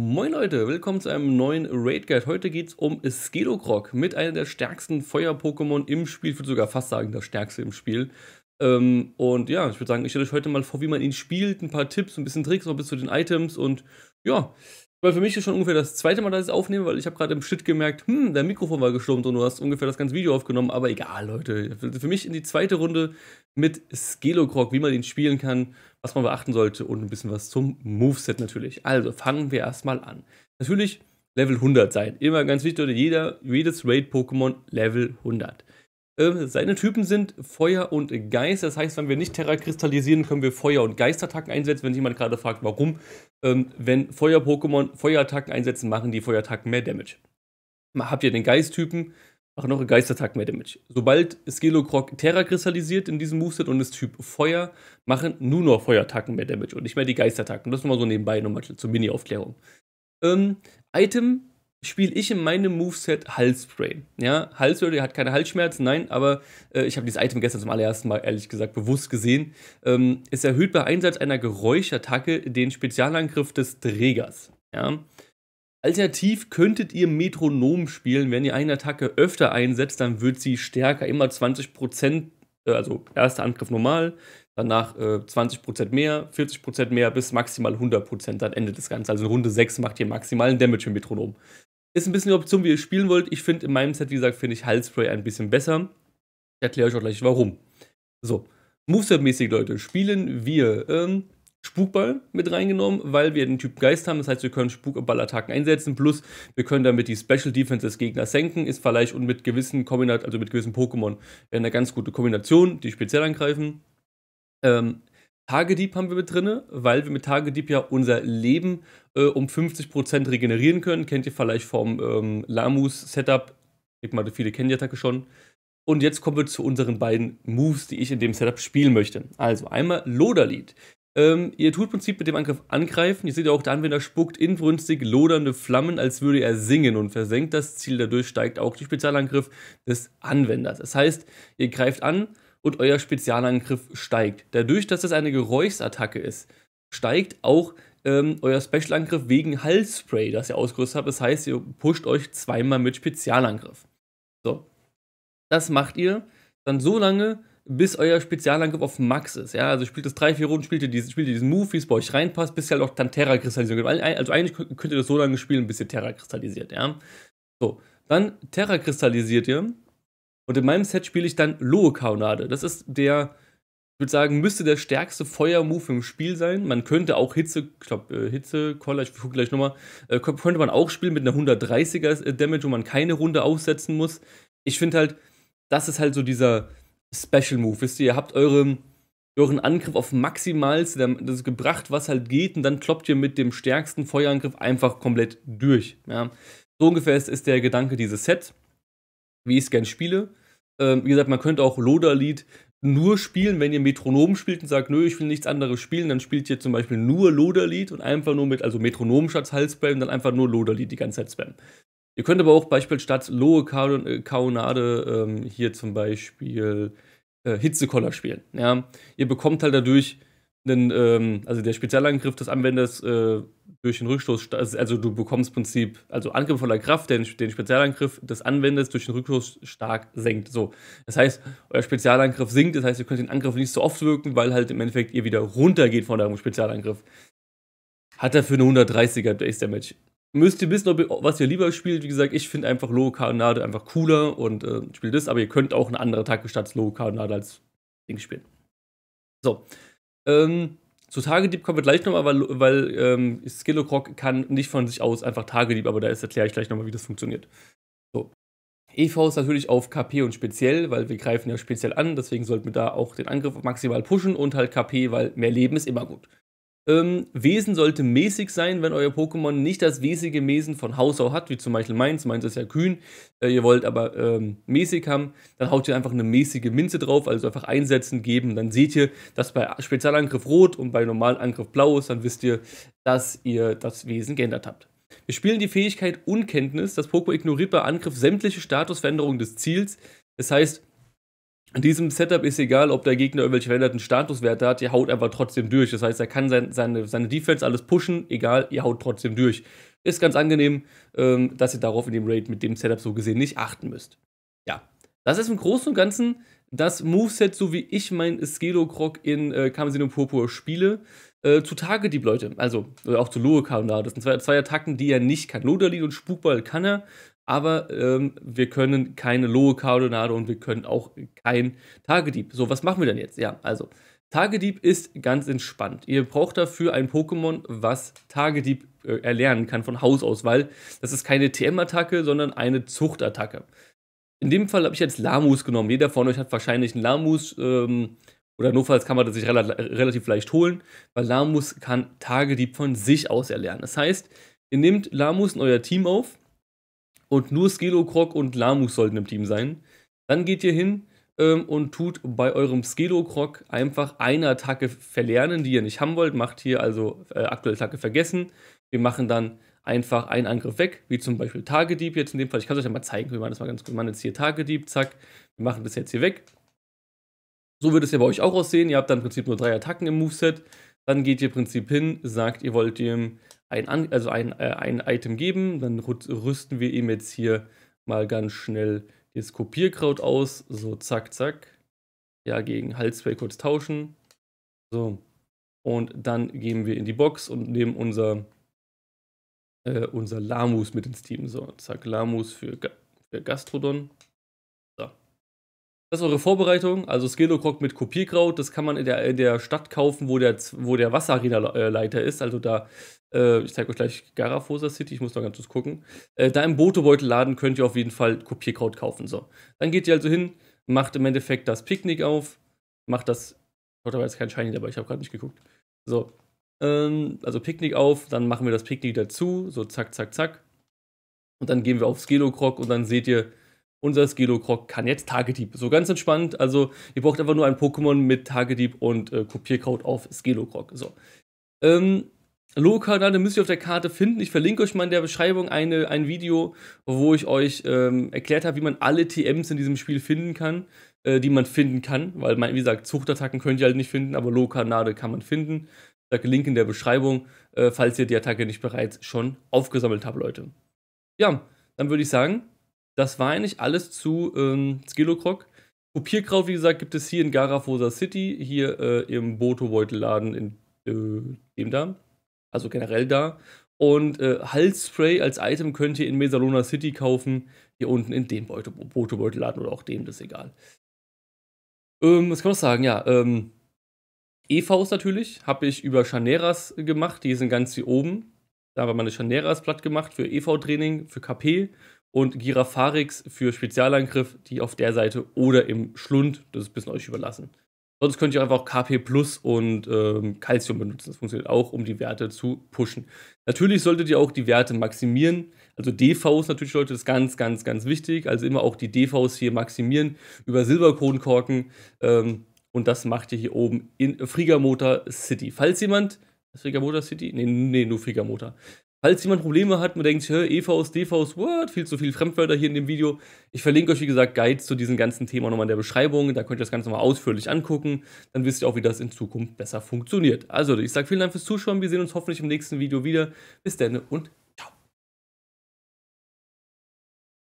Moin Leute, willkommen zu einem neuen Raid Guide. Heute geht es um Skedokrok mit einem der stärksten Feuer-Pokémon im Spiel. Ich würde sogar fast sagen, das stärkste im Spiel. Ähm, und ja, ich würde sagen, ich stelle euch heute mal vor, wie man ihn spielt, ein paar Tipps, ein bisschen Tricks noch bis zu den Items und ja, weil für mich ist schon ungefähr das zweite Mal, dass ich es aufnehme, weil ich habe gerade im Shit gemerkt, hm, dein Mikrofon war gestummt und du hast ungefähr das ganze Video aufgenommen. Aber egal, Leute. Für mich in die zweite Runde mit Skelogrog, wie man den spielen kann, was man beachten sollte und ein bisschen was zum Moveset natürlich. Also fangen wir erstmal an. Natürlich Level 100 sein. Immer ganz wichtig, Leute, jeder, jedes Raid-Pokémon Level 100. Ähm, seine Typen sind Feuer und Geist. Das heißt, wenn wir nicht Terra kristallisieren, können wir Feuer- und Geistattacken einsetzen. Wenn jemand gerade fragt, warum, ähm, wenn Feuer-Pokémon Feuerattacken einsetzen, machen die Feuerattacken mehr Damage. Habt ihr den Geist-Typen, machen eure Geistattacken mehr Damage. Sobald Skelokrog Terra kristallisiert in diesem Moveset und ist Typ Feuer, machen nur noch Feuerattacken mehr Damage und nicht mehr die Geistattacken. Das nur mal so nebenbei nochmal zur Mini-Aufklärung. Ähm, Item spiele ich in meinem Moveset Halsspray. Ja, Halsspray hat keine Halsschmerzen, nein, aber äh, ich habe dieses Item gestern zum allerersten Mal, ehrlich gesagt, bewusst gesehen. Ähm, es erhöht bei Einsatz einer Geräuschattacke den Spezialangriff des Trägers. Ja. Alternativ könntet ihr Metronom spielen, wenn ihr eine Attacke öfter einsetzt, dann wird sie stärker, immer 20%, äh, also erster Angriff normal, danach äh, 20% mehr, 40% mehr bis maximal 100%, dann endet das Ganze. Also in Runde 6 macht ihr maximalen Damage im Metronom. Ist ein bisschen die Option, wie ihr spielen wollt. Ich finde in meinem Set, wie gesagt, finde ich Halsspray ein bisschen besser. Ich erkläre euch auch gleich warum. So, Moveset-mäßig, Leute, spielen wir ähm, Spukball mit reingenommen, weil wir den Typ Geist haben. Das heißt, wir können Spukballattacken einsetzen, plus wir können damit die Special Defense des Gegners senken. Ist vielleicht und mit gewissen Kombinat also mit gewissen Pokémon äh, eine ganz gute Kombination, die speziell angreifen. Ähm, Tagedieb haben wir mit drin, weil wir mit Tagedieb ja unser Leben äh, um 50% regenerieren können. Kennt ihr vielleicht vom ähm, Lamus-Setup. Ich meine, viele kennen die Attacke schon. Und jetzt kommen wir zu unseren beiden Moves, die ich in dem Setup spielen möchte. Also einmal Loderlied. Ähm, ihr tut im Prinzip mit dem Angriff angreifen. Ihr seht ja auch, der Anwender spuckt inbrünstig lodernde Flammen, als würde er singen und versenkt das Ziel. Dadurch steigt auch der Spezialangriff des Anwenders. Das heißt, ihr greift an, und euer Spezialangriff steigt. Dadurch, dass es das eine Geräuschsattacke ist, steigt auch ähm, euer Specialangriff wegen Halsspray, das ihr ausgerüstet habt. Das heißt, ihr pusht euch zweimal mit Spezialangriff. So. Das macht ihr dann so lange, bis euer Spezialangriff auf Max ist. Ja, also spielt das drei, vier Runden, spielt ihr, diesen, spielt ihr diesen Move, wie es bei euch reinpasst, bis ihr halt auch dann Terra kristallisiert. Also eigentlich könnt ihr das so lange spielen, bis ihr Terra kristallisiert, ja. So, dann Terra kristallisiert ihr und in meinem Set spiele ich dann Lohe Kaonade. Das ist der, ich würde sagen, müsste der stärkste Feuermove im Spiel sein. Man könnte auch Hitze, ich glaube, äh, Hitze, Koller, ich gucke gleich nochmal, äh, könnte man auch spielen mit einer 130er äh, Damage, wo man keine Runde aufsetzen muss. Ich finde halt, das ist halt so dieser Special Move. Wisst ihr, ihr habt eure, euren Angriff auf maximalste das gebracht, was halt geht, und dann kloppt ihr mit dem stärksten Feuerangriff einfach komplett durch. Ja. So ungefähr ist, ist der Gedanke dieses Sets wie ich es gerne spiele. Ähm, wie gesagt, man könnte auch Loderlied nur spielen, wenn ihr Metronom spielt und sagt, nö, ich will nichts anderes spielen, dann spielt ihr zum Beispiel nur Loderlied und einfach nur mit, also Metronom statt Halsspam, dann einfach nur Loderlied die ganze Zeit spammen. Ihr könnt aber auch beispielsweise statt Lohe Kaonade äh, ähm, hier zum Beispiel äh, Hitzekoller spielen. Ja? Ihr bekommt halt dadurch einen, ähm, also der Spezialangriff des Anwenders äh, durch den Rückstoß, also, also du bekommst im Prinzip, also Angriff voller Kraft, der den Spezialangriff des Anwenders durch den Rückstoß stark senkt. So, das heißt, euer Spezialangriff sinkt, das heißt, ihr könnt den Angriff nicht so oft wirken, weil halt im Endeffekt ihr wieder runtergeht von eurem Spezialangriff. Hat er für eine 130er Base Damage. Müsst ihr wissen, ihr, was ihr lieber spielt. Wie gesagt, ich finde einfach Low Kanade einfach cooler und äh, spielt das, aber ihr könnt auch eine andere Attacke statt Low Kanade als Ding spielen. So, ähm, zu Tagedieb kommen wir gleich nochmal, weil, weil ähm, Skillokrog kann nicht von sich aus einfach Tagedieb, aber da erkläre ich gleich nochmal, wie das funktioniert. So. EV ist natürlich auf KP und speziell, weil wir greifen ja speziell an, deswegen sollten wir da auch den Angriff maximal pushen und halt KP, weil mehr Leben ist immer gut. Ähm, Wesen sollte mäßig sein, wenn euer Pokémon nicht das wesige Wesen von Haus aus hat, wie zum Beispiel meins. Meins ist ja kühn. Äh, ihr wollt aber ähm, mäßig haben, dann haut ihr einfach eine mäßige Minze drauf, also einfach einsetzen, geben. Dann seht ihr, dass bei Spezialangriff rot und bei Normalangriff blau ist. Dann wisst ihr, dass ihr das Wesen geändert habt. Wir spielen die Fähigkeit Unkenntnis. Das Pokémon ignoriert bei Angriff sämtliche Statusveränderungen des Ziels. Das heißt, in diesem Setup ist egal, ob der Gegner irgendwelche veränderten Statuswerte hat, ihr haut einfach trotzdem durch. Das heißt, er kann sein, seine, seine Defense alles pushen, egal, ihr haut trotzdem durch. Ist ganz angenehm, ähm, dass ihr darauf in dem Raid mit dem Setup so gesehen nicht achten müsst. Ja, das ist im Großen und Ganzen das Moveset, so wie ich mein Skelokrog in äh, Kamazino Purpur spiele, äh, zu Target die Leute. Also, auch zu Lohe Kanonade. Das sind zwei, zwei Attacken, die er nicht kann. Lodalin und Spukball kann er, aber ähm, wir können keine Lohe Cardonado und wir können auch kein Tagedieb. So, was machen wir denn jetzt? Ja, also Tagedieb ist ganz entspannt. Ihr braucht dafür ein Pokémon, was Tagedieb äh, erlernen kann von Haus aus, weil das ist keine TM-Attacke, sondern eine Zuchtattacke. In dem Fall habe ich jetzt Lamus genommen. Jeder von euch hat wahrscheinlich einen Lamus. Ähm, oder notfalls kann man das sich rel relativ leicht holen, weil Lamus kann Tagedieb von sich aus erlernen. Das heißt, ihr nehmt Lamus in euer Team auf und nur Skelokrog und Lamus sollten im Team sein. Dann geht ihr hin ähm, und tut bei eurem Skelokrog einfach eine Attacke verlernen, die ihr nicht haben wollt. Macht hier also äh, aktuelle Attacke vergessen. Wir machen dann einfach einen Angriff weg, wie zum Beispiel Tagedieb jetzt in dem Fall. Ich kann es euch ja mal zeigen, wir machen das mal ganz gut. Wir machen jetzt hier Tagedieb, zack. Wir machen das jetzt hier weg. So wird es ja bei euch auch aussehen. Ihr habt dann im Prinzip nur drei Attacken im Moveset. Dann geht ihr im Prinzip hin, sagt, ihr wollt dem ein, also ein, äh, ein Item geben. Dann rüsten wir ihm jetzt hier mal ganz schnell das Kopierkraut aus. So, zack, zack. Ja, gegen Halsway kurz tauschen. So. Und dann gehen wir in die Box und nehmen unser, äh, unser Lamus mit ins Team. So, zack, Lamus für, Ga für Gastrodon. Das ist eure Vorbereitung. Also Skelokrog mit Kopierkraut, das kann man in der, in der Stadt kaufen, wo der, wo der Wasserarena-Leiter ist. Also da, äh, ich zeige euch gleich Garafosa City, ich muss noch ganz kurz gucken. Äh, da im laden könnt ihr auf jeden Fall Kopierkraut kaufen. So. Dann geht ihr also hin, macht im Endeffekt das Picknick auf, macht das. Gott, da war jetzt kein Shiny dabei, ich habe gerade nicht geguckt. So. Ähm, also Picknick auf, dann machen wir das Picknick dazu. So zack, zack, zack. Und dann gehen wir auf Skelokrog und dann seht ihr, unser Skelokrog kann jetzt Tagedieb. So ganz entspannt. Also, ihr braucht einfach nur ein Pokémon mit Tagedieb und äh, Kopiercode auf Skelokrog. So. Ähm, Low-Kanäle müsst ihr auf der Karte finden. Ich verlinke euch mal in der Beschreibung eine, ein Video, wo ich euch ähm, erklärt habe, wie man alle TMs in diesem Spiel finden kann, äh, die man finden kann. Weil, man, wie gesagt, Zuchtattacken könnt ihr halt nicht finden, aber Low-Kanade kann man finden. Ich Link in der Beschreibung, äh, falls ihr die Attacke nicht bereits schon aufgesammelt habt, Leute. Ja, dann würde ich sagen, das war eigentlich alles zu ähm, Skillokrog. Kopierkraut, wie gesagt, gibt es hier in Garafosa City, hier äh, im Boto-Beutelladen in äh, dem da. Also generell da. Und äh, Halsspray als Item könnt ihr in Mesalona City kaufen. Hier unten in dem Boto-Beutelladen oder auch dem, das ist egal. Ähm, was kann man sagen? Ja, ähm, EVs natürlich habe ich über Chaneras gemacht. Die sind ganz hier oben. Da haben wir meine Chaneras platt gemacht für EV-Training, für KP und Girafarix für Spezialangriff, die auf der Seite oder im Schlund. Das ist ein bisschen euch überlassen. Sonst könnt ihr einfach KP Plus und ähm, Calcium benutzen. Das funktioniert auch, um die Werte zu pushen. Natürlich solltet ihr auch die Werte maximieren. Also DVs natürlich, Leute, ist ganz, ganz, ganz wichtig. Also immer auch die DVs hier maximieren über Silberkronkorken. Ähm, und das macht ihr hier oben in Frigamotor City. Falls jemand. Frigamotor City? Nee, nee, nur Frigamotor. Falls jemand Probleme hat und denkt, EVs, DVs, what? Viel zu viel Fremdwörter hier in dem Video. Ich verlinke euch, wie gesagt, Guides zu diesem ganzen Thema nochmal in der Beschreibung. Da könnt ihr das Ganze nochmal ausführlich angucken. Dann wisst ihr auch, wie das in Zukunft besser funktioniert. Also, ich sage vielen Dank fürs Zuschauen. Wir sehen uns hoffentlich im nächsten Video wieder. Bis dann und